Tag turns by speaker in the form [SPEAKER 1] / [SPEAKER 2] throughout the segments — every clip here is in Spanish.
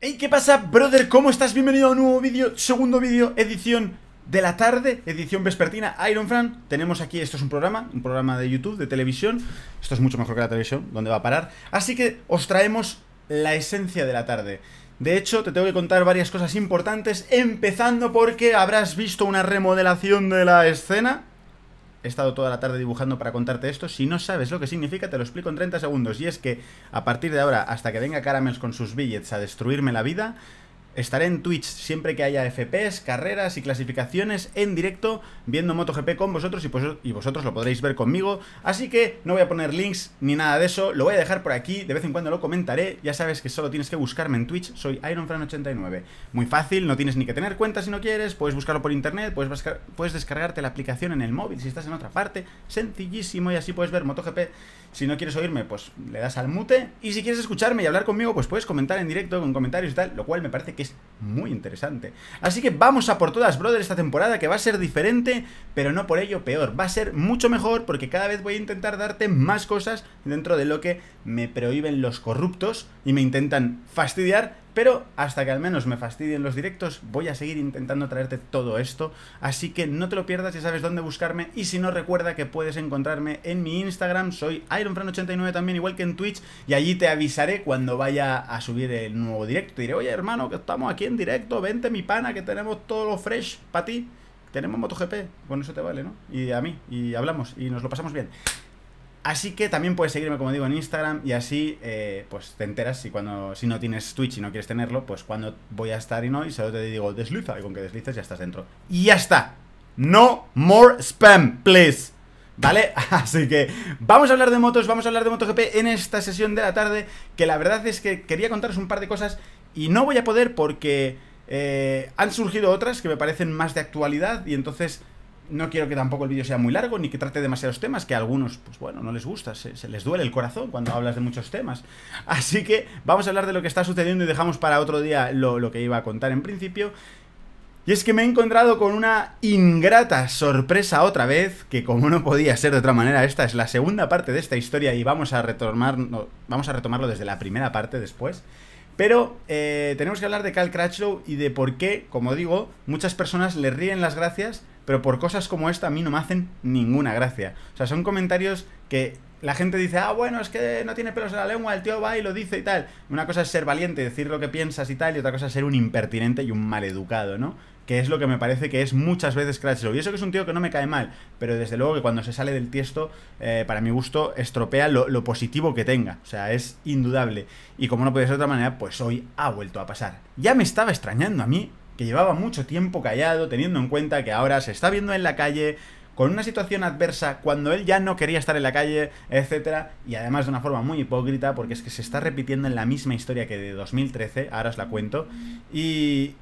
[SPEAKER 1] Hey, ¿qué pasa, brother? ¿Cómo estás? Bienvenido a un nuevo vídeo, segundo vídeo, edición de la tarde, edición vespertina, Iron Fran. Tenemos aquí, esto es un programa, un programa de YouTube, de televisión. Esto es mucho mejor que la televisión, donde va a parar. Así que os traemos la esencia de la tarde. De hecho, te tengo que contar varias cosas importantes, empezando porque habrás visto una remodelación de la escena he estado toda la tarde dibujando para contarte esto. Si no sabes lo que significa, te lo explico en 30 segundos. Y es que a partir de ahora, hasta que venga Caramels con sus billets a destruirme la vida, Estaré en Twitch siempre que haya FPS, carreras y clasificaciones en directo viendo MotoGP con vosotros pues, y, vosotros lo podréis ver conmigo. Así que no voy a poner links ni nada de eso, lo voy a dejar por aquí, de vez en cuando lo comentaré. Ya sabes que solo tienes que buscarme en Twitch, soy IronFran89. Muy fácil, no tienes ni que tener cuenta si no quieres, puedes buscarlo por internet, puedes, puedes descargarte la aplicación en el móvil si estás en otra parte. Sencillísimo y así puedes ver MotoGP. Si no quieres oírme, pues le das al mute. Y si quieres escucharme y hablar conmigo, pues puedes comentar en directo con comentarios y tal, lo cual me parece que muy interesante. Así que vamos a por todas, brother, esta temporada que va a ser diferente, pero no por ello peor. Va a ser mucho mejor porque cada vez voy a intentar darte más cosas dentro de lo que me prohíben los corruptos y me intentan fastidiar pero hasta que al menos me fastidien los directos, voy a seguir intentando traerte todo esto. Así que no te lo pierdas, ya sabes dónde buscarme. Y si no, recuerda que puedes encontrarme en mi Instagram. Soy IronFran89 también, igual que en Twitch. Y allí te avisaré cuando vaya a subir el nuevo directo. diré, oye hermano, que estamos aquí en directo. Vente mi pana, que tenemos todo lo fresh para ti. Tenemos MotoGP. Bueno, eso te vale, ¿no? Y a mí. Y hablamos. Y nos lo pasamos bien. Así que también puedes seguirme, como digo, en Instagram y así eh, pues te enteras si cuando si no tienes Twitch y no quieres tenerlo, pues cuando voy a estar y no, y solo te digo desliza y con que deslices ya estás dentro. Y ya está. No more spam, please. ¿Vale? Así que vamos a hablar de motos, vamos a hablar de MotoGP en esta sesión de la tarde, que la verdad es que quería contaros un par de cosas y no voy a poder porque eh, han surgido otras que me parecen más de actualidad y entonces no quiero que tampoco el vídeo sea muy largo, ni que trate demasiados temas, que a algunos, pues bueno, no les gusta, se, les duele el corazón cuando hablas de muchos temas. Así que vamos a hablar de lo que está sucediendo y dejamos para otro día lo, que iba a contar en principio. Y es que me he encontrado con una ingrata sorpresa otra vez, que como no podía ser de otra manera, esta es la segunda parte de esta historia y vamos a, vamos a retomarlo desde la primera parte después. Pero eh, tenemos que hablar de Cal Cratchlow... y de por qué, como digo, muchas personas le ríen las gracias pero por cosas como esta a mí no me hacen ninguna gracia. O sea, son comentarios que la gente dice, ah, bueno, es que no tiene pelos en la lengua, el tío va y lo dice y tal. Una cosa es ser valiente, decir lo que piensas y tal, y otra cosa es ser un impertinente y un maleducado, ¿no? Que es lo que me parece que es muchas veces Cratchlow. Y eso que es un tío que no me cae mal, pero desde luego que cuando se sale del tiesto, eh, para mi gusto, estropea lo, lo, positivo que tenga. O sea, es indudable. Y como no puede ser de otra manera, pues hoy ha vuelto a pasar. Ya me estaba extrañando a mí que llevaba mucho tiempo callado, teniendo en cuenta que ahora se está viendo en la calle con una situación adversa cuando él ya no quería estar en la calle, etcétera, y además de una forma muy hipócrita, porque es que se está repitiendo en la misma historia que de 2013, ahora os la cuento, y,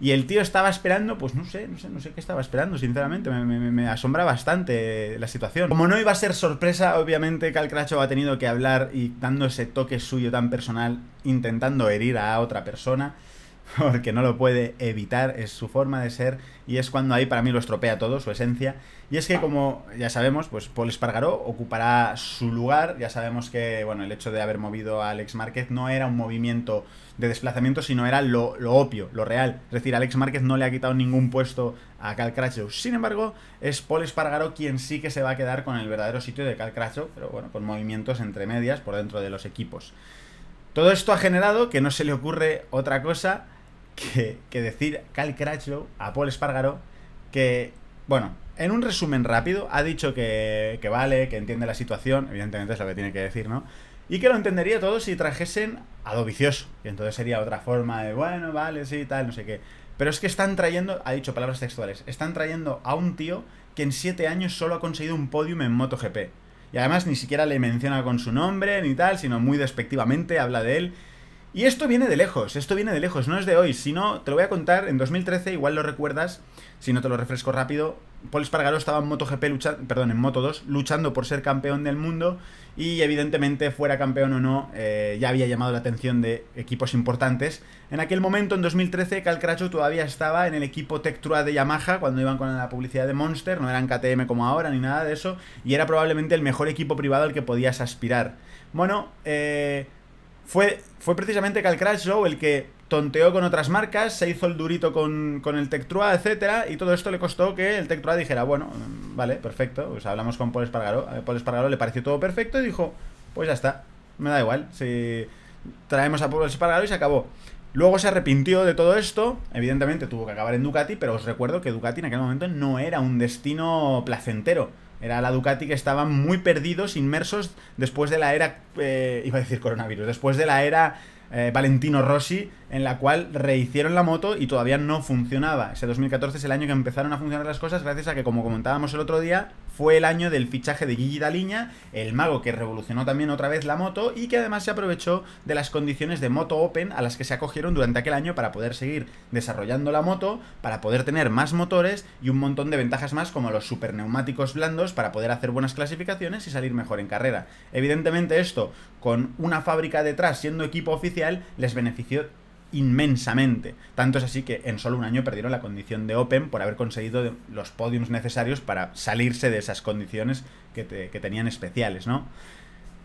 [SPEAKER 1] y, el tío estaba esperando, pues no sé, no sé, no sé qué estaba esperando, sinceramente, me, me, asombra bastante la situación. Como no iba a ser sorpresa, obviamente Calcracho ha tenido que hablar y dando ese toque suyo tan personal, intentando herir a otra persona. porque no lo puede evitar, es su forma de ser, y es cuando ahí para mí lo estropea todo, su esencia. Y es que, como ya sabemos, pues Paul Espargaró ocupará su lugar. Ya sabemos que, el hecho de haber movido a Alex Márquez no era un movimiento de desplazamiento, sino era lo, opio, lo real. Es decir, Alex Márquez no le ha quitado ningún puesto a Cal Sin embargo, es Paul Espargaró quien sí que se va a quedar con el verdadero sitio de Cal pero bueno, con movimientos entre medias por dentro de los equipos. Todo esto ha generado que no se le ocurre otra cosa que, decir Cal Crutchlow a Paul Espargaro que, bueno, en un resumen rápido, ha dicho que, vale, que entiende la situación, evidentemente es lo que tiene que decir, ¿no? Y que lo entendería todo si trajesen a Dovicioso. Y entonces sería otra forma de, bueno, vale, sí, tal, no sé qué. Pero es que están trayendo, ha dicho palabras textuales, están trayendo a un tío que en siete años solo ha conseguido un podium en MotoGP. Y además ni siquiera le menciona con su nombre ni tal, sino muy despectivamente habla de él. Y esto viene de lejos, esto viene de lejos, no es de hoy. sino te lo voy a contar en 2013, igual lo recuerdas, si no te lo refresco rápido. Paul Espargaró estaba en MotoGP perdón, en Moto 2 luchando por ser campeón del mundo y evidentemente fuera campeón o no eh, ya había llamado la atención de equipos importantes. En aquel momento, en 2013, Calcracho todavía estaba en el equipo Tech de Yamaha cuando iban con la publicidad de Monster, no eran KTM como ahora ni nada de eso y era probablemente el mejor equipo privado al que podías aspirar. Bueno, eh, fue, fue precisamente Calcracho el que tonteó con otras marcas, se hizo el durito con, con el Tectrua, etcétera, y todo esto le costó que el Tectrua dijera, bueno, mm, vale, perfecto, pues hablamos con Paul Espargaró, a eh, Paul Espargaró le pareció todo perfecto y dijo, pues ya está, me da igual, si traemos a Paul Espargaró y se acabó. Luego se arrepintió de todo esto, evidentemente tuvo que acabar en Ducati, pero os recuerdo que Ducati en aquel momento no era un destino placentero. Era la Ducati que estaban muy perdidos, inmersos, después de la era, eh, iba a decir coronavirus, después de la era eh, Valentino Rossi, en la cual rehicieron la moto y todavía no funcionaba. Ese 2014 es el año que empezaron a funcionar las cosas gracias a que, como comentábamos el otro día, fue el año del fichaje de Gigi Daliña, el mago que revolucionó también otra vez la moto y que además se aprovechó de las condiciones de Moto Open a las que se acogieron durante aquel año para poder seguir desarrollando la moto, para poder tener más motores y un montón de ventajas más como los superneumáticos blandos para poder hacer buenas clasificaciones y salir mejor en carrera. Evidentemente esto, con una fábrica detrás siendo equipo oficial, les benefició inmensamente. Tanto es así que en solo un año perdieron la condición de Open por haber conseguido los podiums necesarios para salirse de esas condiciones que, tenían especiales, ¿no?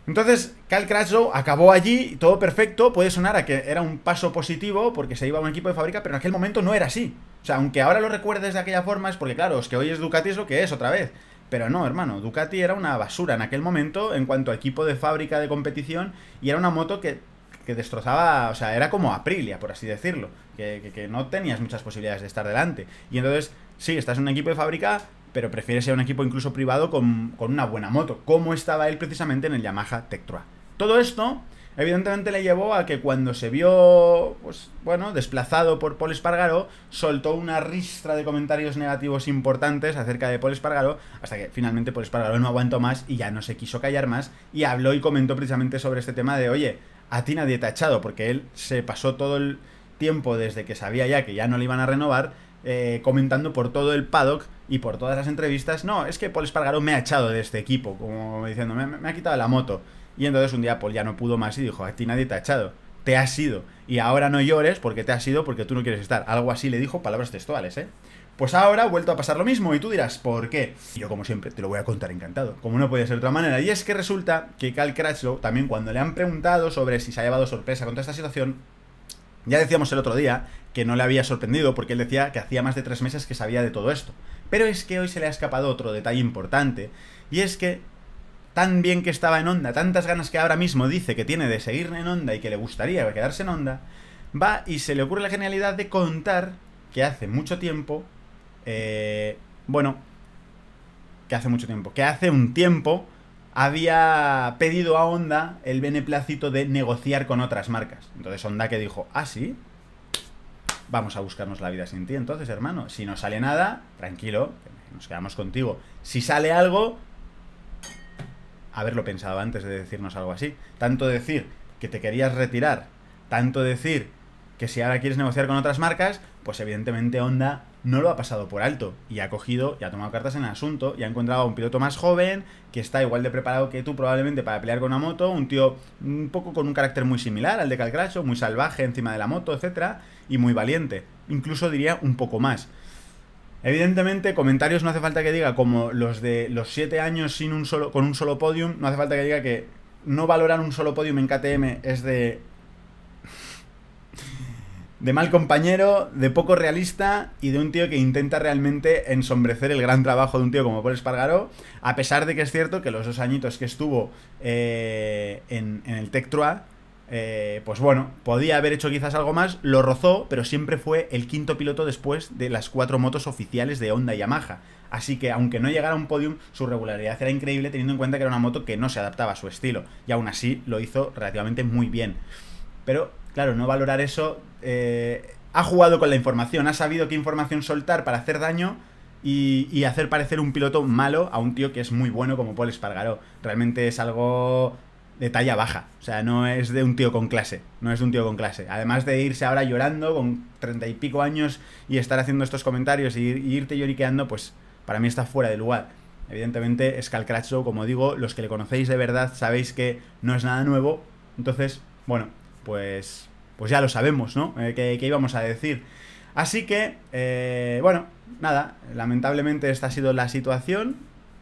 [SPEAKER 1] Entonces, Cal Crashow acabó allí, todo perfecto, puede sonar a que era un paso positivo porque se iba a un equipo de fábrica, pero en aquel momento no era así. O sea, aunque ahora lo recuerdes de aquella forma, es porque claro, es que hoy es Ducati es lo que es otra vez. Pero no, hermano, Ducati era una basura en aquel momento en cuanto a equipo de fábrica de competición y era una moto que que destrozaba, o sea, era como Aprilia, por así decirlo, que, no tenías muchas posibilidades de estar delante. Y entonces, sí, estás en un equipo de fábrica, pero prefieres ser un equipo incluso privado con, con una buena moto, como estaba él precisamente en el Yamaha Tectra. Todo esto, evidentemente, le llevó a que cuando se vio, pues bueno, desplazado por Paul Espargaro, soltó una ristra de comentarios negativos importantes acerca de Paul Espargaro, hasta que finalmente Paul Espargaro no aguantó más y ya no se quiso callar más, y habló y comentó precisamente sobre este tema de, oye, a ti nadie te ha echado, porque él se pasó todo el tiempo desde que sabía ya que ya no le iban a renovar, eh, comentando por todo el paddock y por todas las entrevistas, no, es que Paul Espargaro me ha echado de este equipo, como diciendo, me, me ha quitado la moto. Y entonces un día Paul ya no pudo más y dijo, a ti nadie te ha echado te has ido. Y ahora no llores porque te has ido porque tú no quieres estar. Algo así le dijo, palabras textuales, ¿eh? Pues ahora ha vuelto a pasar lo mismo y tú dirás, ¿por qué? Yo como siempre te lo voy a contar encantado, como no podía ser de otra manera. Y es que resulta que Cal Crutchlow, también cuando le han preguntado sobre si se ha llevado sorpresa con esta situación, ya decíamos el otro día que no le había sorprendido porque él decía que hacía más de tres meses que sabía de todo esto. Pero es que hoy se le ha escapado otro detalle importante, y es que tan bien que estaba en Onda, tantas ganas que ahora mismo dice que tiene de seguir en Onda y que le gustaría quedarse en Onda, va y se le ocurre la genialidad de contar que hace mucho tiempo, eh, bueno, que hace mucho tiempo, que hace un tiempo había pedido a Honda el beneplácito de negociar con otras marcas. Entonces Honda que dijo, ah, sí, vamos a buscarnos la vida sin ti. Entonces, hermano, si no sale nada, tranquilo, nos quedamos contigo. Si sale algo, haberlo pensado antes de decirnos algo así. Tanto decir que te querías retirar, tanto decir que si ahora quieres negociar con otras marcas, pues evidentemente Honda no lo ha pasado por alto y ha cogido y ha tomado cartas en el asunto y ha encontrado a un piloto más joven que está igual de preparado que tú probablemente para pelear con una moto, un tío un poco con un carácter muy similar al de Calcracho, muy salvaje encima de la moto, etcétera, y muy valiente, incluso diría un poco más. Evidentemente, comentarios no hace falta que diga, como los de los 7 años sin un solo, con un solo podium, no hace falta que diga que no valorar un solo podium en KTM es de. de mal compañero, de poco realista y de un tío que intenta realmente ensombrecer el gran trabajo de un tío como Paul Espargaró, a pesar de que es cierto que los dos añitos que estuvo eh, en, el Tech Trois eh, pues bueno, podía haber hecho quizás algo más, lo rozó, pero siempre fue el quinto piloto después de las cuatro motos oficiales de Honda y Yamaha. Así que aunque no llegara a un podium, su regularidad era increíble teniendo en cuenta que era una moto que no se adaptaba a su estilo. Y aún así lo hizo relativamente muy bien. Pero claro, no valorar eso... Eh, ha jugado con la información, ha sabido qué información soltar para hacer daño y, y, hacer parecer un piloto malo a un tío que es muy bueno como Paul Espargaró. Realmente es algo de talla baja. O sea, no es de un tío con clase. No es de un tío con clase. Además de irse ahora llorando con treinta y pico años y estar haciendo estos comentarios y, irte lloriqueando, pues para mí está fuera de lugar. Evidentemente, Scalcracho, como digo, los que le conocéis de verdad sabéis que no es nada nuevo. Entonces, bueno, pues, pues ya lo sabemos, ¿no? Eh, ¿qué, íbamos a decir? Así que, eh, bueno, nada, lamentablemente esta ha sido la situación.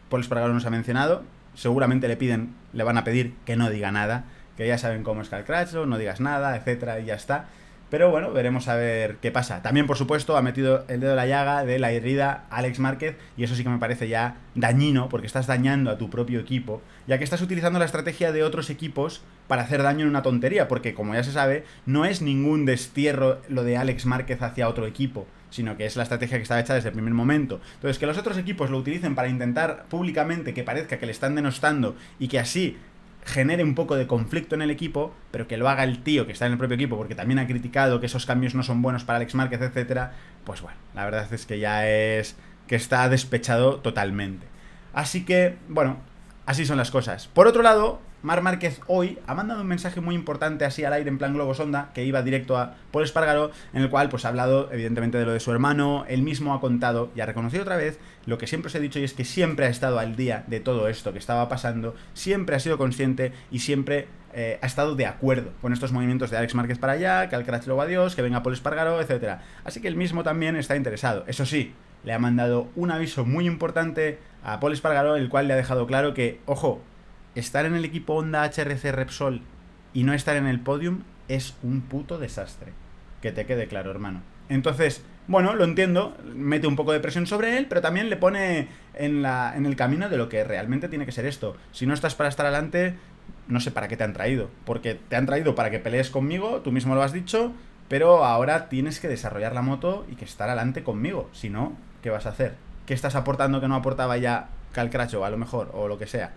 [SPEAKER 1] Paul Espargaro nos ha mencionado, seguramente le piden, le van a pedir que no diga nada, que ya saben cómo es Calcracho, no digas nada, etcétera, y ya está. Pero bueno, veremos a ver qué pasa. También, por supuesto, ha metido el dedo en la llaga de la herida Alex Márquez, y eso sí que me parece ya dañino, porque estás dañando a tu propio equipo, ya que estás utilizando la estrategia de otros equipos para hacer daño en una tontería, porque como ya se sabe, no es ningún destierro lo de Alex Márquez hacia otro equipo sino que es la estrategia que estaba hecha desde el primer momento. Entonces, que los otros equipos lo utilicen para intentar públicamente que parezca que le están denostando y que así genere un poco de conflicto en el equipo, pero que lo haga el tío que está en el propio equipo, porque también ha criticado que esos cambios no son buenos para Alex Márquez, etcétera, pues bueno, la verdad es que ya es que está despechado totalmente. Así que, bueno, así son las cosas. Por otro lado, Mar Márquez hoy ha mandado un mensaje muy importante así al aire en plan Globo Sonda, que iba directo a Paul Espargaró, en el cual pues ha hablado evidentemente de lo de su hermano, él mismo ha contado y ha reconocido otra vez lo que siempre os he dicho y es que siempre ha estado al día de todo esto que estaba pasando, siempre ha sido consciente y siempre eh, ha estado de acuerdo con estos movimientos de Alex Márquez para allá, que al lo luego adiós, que venga Paul Espargaró, etc. Así que él mismo también está interesado. Eso sí, le ha mandado un aviso muy importante a Paul Espargaró, el cual le ha dejado claro que, ojo, estar en el equipo Honda HRC Repsol y no estar en el podium es un puto desastre. Que te quede claro, hermano. Entonces, bueno, lo entiendo, mete un poco de presión sobre él, pero también le pone en, la, en el camino de lo que realmente tiene que ser esto. Si no estás para estar adelante, no sé para qué te han traído. Porque te han traído para que pelees conmigo, tú mismo lo has dicho, pero ahora tienes que desarrollar la moto y que estar adelante conmigo. Si no, ¿qué vas a hacer? ¿Qué estás aportando que no aportaba ya Calcracho, a lo mejor, o lo que sea?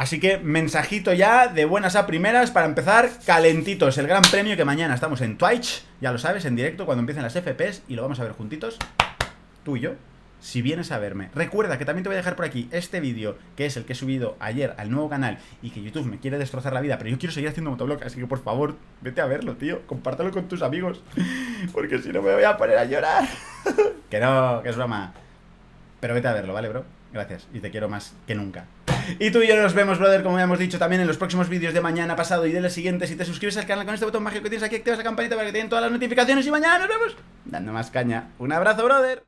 [SPEAKER 1] Así que mensajito ya de buenas a primeras para empezar calentitos. El gran premio que mañana estamos en Twitch, ya lo sabes, en directo cuando empiecen las FPs y lo vamos a ver juntitos, tú y yo, si vienes a verme. Recuerda que también te voy a dejar por aquí este vídeo, que es el que he subido ayer al nuevo canal y que YouTube me quiere destrozar la vida, pero yo quiero seguir haciendo motoblock, así que por favor, vete a verlo, tío, compártelo con tus amigos, porque si no me voy a poner a llorar. que no, que es broma. Pero vete a verlo, ¿vale, bro? Gracias, y te quiero más que nunca. Y tú y yo nos vemos, brother, como ya hemos dicho también en los próximos vídeos de mañana, pasado y de siguiente siguientes. Si te suscribes al canal con este botón mágico que tienes aquí, activas la campanita para que te den todas las notificaciones. Y mañana nos vemos dando más caña. Un abrazo, brother.